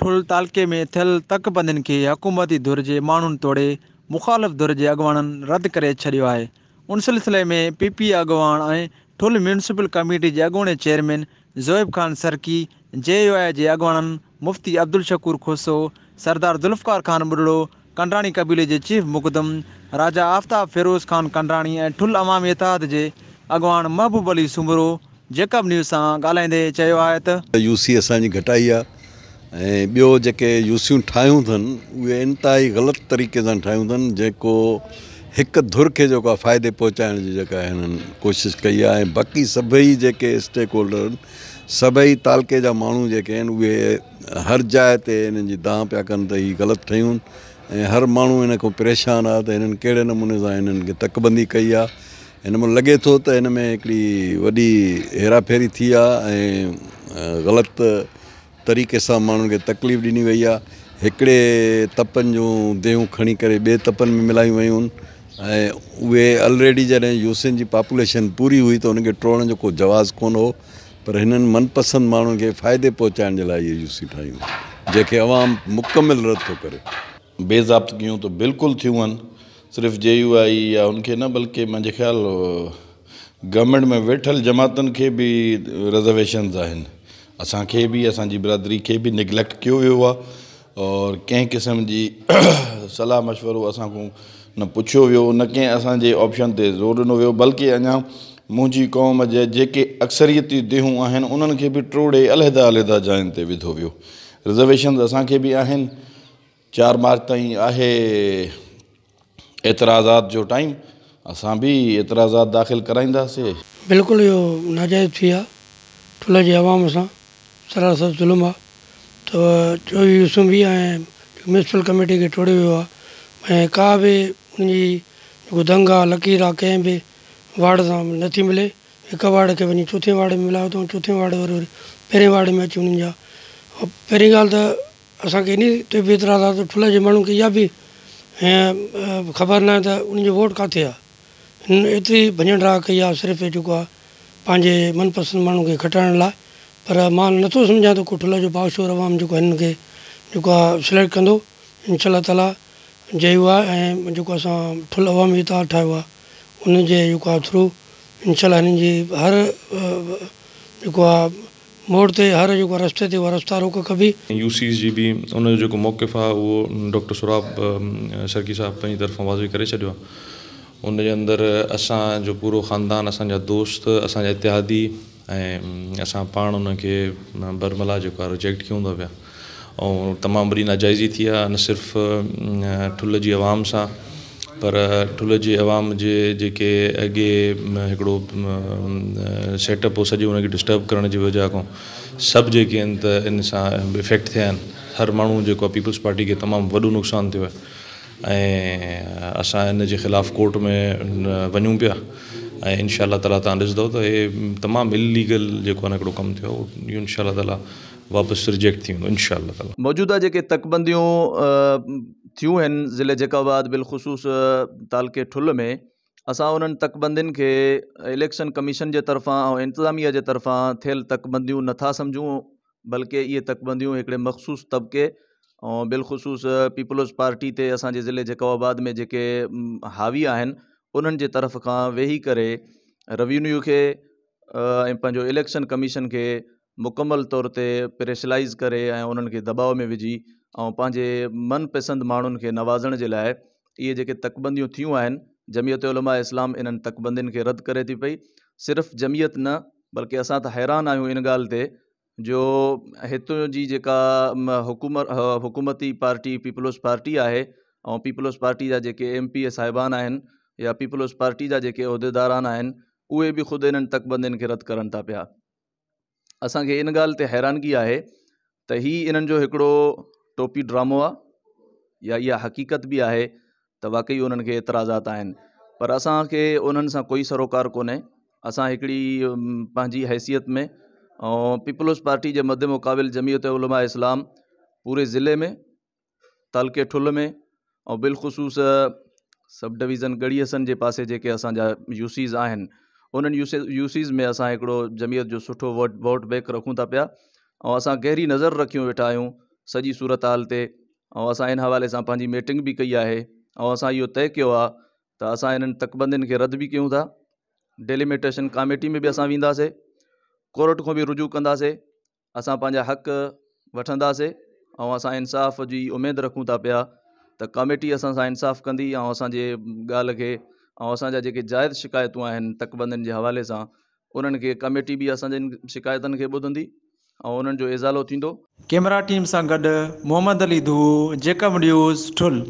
full तालके में थियल तकबंदियुनि खे हुकूमती दुर जे माण्हुनि तोड़े मुख़ालिफ़ दुर जे अॻुवाणनि रदि करे छॾियो आहे उन सिलसिले में पी पी अॻवान ऐं ठुल म्यूनिसिपल कमेटी जे अॻूणे चेयरमैन ज़ोएब ख़ान सरकी जे यू आई जे अॻवाननि मुफ़्ती अब्दुल शकूर खुसो सरदार ज़ुल्फ़कार ख़ान बुरड़ो कंडाणी कबीले जे चीफ मुकदम राजा आफ़्ताब फिरोज़ ख़ान कंडाणी ऐं ठुल अवामी इतिहाद जे अॻवान महबूब अली सुमरो जेका न्यूज़ सां ॻाल्हाईंदे चयो आहे त यू सी असांजी घटाई आहे ऐं ॿियो जेके यूसियूं ठाहियूं अथनि उहे इनता ग़लति तरीक़े सां ठाहियूं अथनि जेको हिकु धुर खे जेको आहे फ़ाइदे पहुचाइण जी जेका हिननि कोशिशि कई आहे ऐं बाक़ी सभई जेके स्टेक होल्डर आहिनि सभई तालके जा माण्हू जेके आहिनि उहे हर जाइ ते हिननि जी दांह पिया कनि त हीअ ग़लति ठहियूं ऐं हर माण्हू हिन खां परेशान आहे त हिननि कहिड़े नमूने सां हिननि खे तकबंदी कई आहे हिनमें लॻे थो त हिन में हिकिड़ी वॾी थी आहे तरीक़े से माण्हुनि खे तकलीफ़ ॾिनी वही आहे हिकिड़े तपनि जूं देहूं खणी करे ॿिए में मिलायूं वियूं आहिनि ऐं उहे ऑलरेडी जॾहिं यूसिन जी पॉपुलेशन पूरी हुई त हुनखे टोड़ण जो को जवाज़ु कोन हो पर मनपसंद मनपसंदि माण्हुनि खे फ़ाइदे पहुचाइण जे लाइ इहे यूसी ठाहियूं जंहिंखे अवाम मुकमिल रद्द थो करे बेज़ाब्तगियूं त बिल्कुलु थियूं आहिनि सिर्फ़ु जे यू आई या उनके न बल्कि मुझे ख्याल गवर्नमेंट में वेठल जमातन के भी रिज़र्वेशन्स आहिनि असांखे बि असांजी बिरादरी खे बि निगलेक्ट कयो वियो आहे और कंहिं किस्म जी सलाह मशवरो असां खां न पुछियो वियो न कंहिं असांजे ऑप्शन ते ज़ोर ॾिनो वियो बल्कि अञा मुंहिंजी क़ौम जे जेके अक्सरियती देहूं आहिनि उन्हनि खे बि टोड़े अलहदा अलहदा जायुनि ते विधो वियो रिज़र्वेशन असांखे बि आहिनि चारि मार्च ताईं आहे एतिराज़ात जो टाइम असां बि एतिराज़ात दाख़िलु कराईंदासीं बिल्कुलु इहो नाजाइज़ थी आहे सरासर ज़ुल्म आहे त चोवीह सूं ऐं कमेटी खे टोड़ियो वियो आहे ऐं का बि उनजी जेको दंग आहे लकीर आहे कंहिं बि वार्ड सां नथी मिले हिक वार्ड खे वञी चोथे वार्ड में मिलायो अथऊं चोथे वार्ड व पहिरें वार्ड में अची उन्हनि जा पहिरीं ॻाल्हि त असांखे इन ते बि ऐतिराज़ आहे त जे माण्हुनि खे इहा बि ख़बर न आहे त उन जो वोट किथे आहे हिन एतिरी राह कई आहे सिर्फ़ु जेको आहे पंहिंजे मनपसंदि माण्हू खे पर मां नथो सम्झां त कुठल जो पाड़शोर अवाम जेको आहे हिनखे जेको आहे सिलेक्ट कंदो इनशा ताला आहे ऐं जेको असां ठुल आवाम इतार ठाहियो आहे उनजे जेको आहे थ्रू इनशा हिननि जी हर जेको आहे मोड़ ते हर जेको आहे रस्ते ते उहा रस्ता रोक कबी यूसीस जी बि उनजो जेको मौक़फ़ु आहे उहो डॉक्टर सुराब सरकी साहिब पंहिंजी तरफ़ां वाज़ी करे छॾियो आहे उनजे अंदरि असांजो पूरो ख़ानदान असांजा दोस्त असांजा इतिहादी ऐं असां पाण उनखे बरमला जेको आहे रिजेक्ट कयूं था पिया ऐं तमामु वॾी नाजाइजी थी आहे न सिर्फ़ु ठुल जी आवाम सां पर ठुल जी आवाम जे जेके अॻे हिकिड़ो सेटअप हो सॼो उनखे डिस्टर्ब करण जी वजह खां सभु जेके आहिनि त इन सां इफेक्ट थिया आहिनि हर माण्हू जेको आहे पीपल्स पार्टी खे तमामु वॾो नुक़सानु थियो आहे ऐं असां इन जे ख़िलाफ़ु कोर्ट में वञूं पिया ऐं इनशा ताला तव्हां ॾिसंदव त हे तमामु इलीगल जेको आहे न हिकिड़ो कमु थियो इहो रिजेक्ट थी वेंदो मौजूदा जेके तकबंदियूं थियूं ज़िले जकाबाद बिलखसूस तालके ठुल में अस उन्हनि तकबंदियुनि खे इलेक्शन कमीशन के तरफा और इंतजामिया के तरफा थियल तकबंदियूं नथा सम्झूं बल्कि ये तकबंदियूं एक मखसूस तबके और बिलखसूस पीपुल्स पार्टी ते असांजे ज़िले जेकाबाद में जे हावी आन उन्हनि जे तरफ़ खां वेही करे रवीन्यू खे ऐं पंहिंजो इलेक्शन कमीशन खे मुकमल तौर ते प्रेशलाइज़ करे ऐं उन्हनि खे दबाव में विझी ऐं पंहिंजे मनपसंदि माण्हुनि खे नवाज़ण जे लाइ इहे जेके तकबंदियूं थियूं आहिनि जमियत उलमा इस्लाम इन्हनि तकबंदियुनि खे रद्द करे थी पई सिर्फ़ु जमियत न बल्कि असां त हैरान आहियूं इन ॻाल्हि ते जो हितां जी जेका हुकूमत हुकूमती पार्टी पीपल्स पार्टी आहे ऐं पीपल्स पार्टी जा जेके एम पी ए साहिबान आहिनि या पीपल्स पार्टी जा जेके उहिदेदारान आहिनि उहे बि ख़ुदि हिननि तकबंदीनि रद्द करनि था पिया असांखे इन ॻाल्हि ते हैरानगी आहे त हीउ इन्हनि टोपी ड्रामो आ या इहा हक़ीक़त भी है त वाक़ई उन्हनि एतराजात एतिराज़ात आहिनि पर असांखे उन्हनि सां कोई सरोकार को असां हिकिड़ी पंहिंजी हैसियत में ऐं पीपल्स पार्टी के मद मुक़ाबिल जमीयत उलमा इस्लाम पूरे ज़िले में तलके ठुल में ऐं बिलख़ुसूस सब डिवीज़न गड़ीअ सन जे पासे जेके असांजा यूसीज़ आहिनि उन्हनि यूसीज़ में असां हिकिड़ो जमियत जो सुठो वोट वोट बैंक रखूं था पिया ऐं असां गहरी नज़र रखी वेठा आहियूं सॼी सूरत हाल ते ऐं असां इन हवा सां पंहिंजी मीटिंग भी कई है और असां इहो तय कयो आहे त असां इन्हनि तकबंदीनि रद्द भी कयूं था डेलीमिटेशन कमेटी में भी असां वेंदासीं कोर्ट खां बि रुजू कंदासीं असां पंहिंजा हक़ वठंदासीं ऐं असां इंसाफ़ की उमेदु रखूं था पिया त कमेटी असां सां इंसाफ़ु कंदी ऐं असांजे ॻाल्हि खे ऐं असांजा जेके जाइज़ शिकायतूं आहिनि तकबंदनि जे हवाले सां उन्हनि खे कमेटी बि असांजे शिकायतनि खे ॿुधंदी ऐं उन्हनि जो इज़ालो थींदो कैमरा टीम सां गॾु मोहम्मद अली धू जेकम न्यूज़ ठुल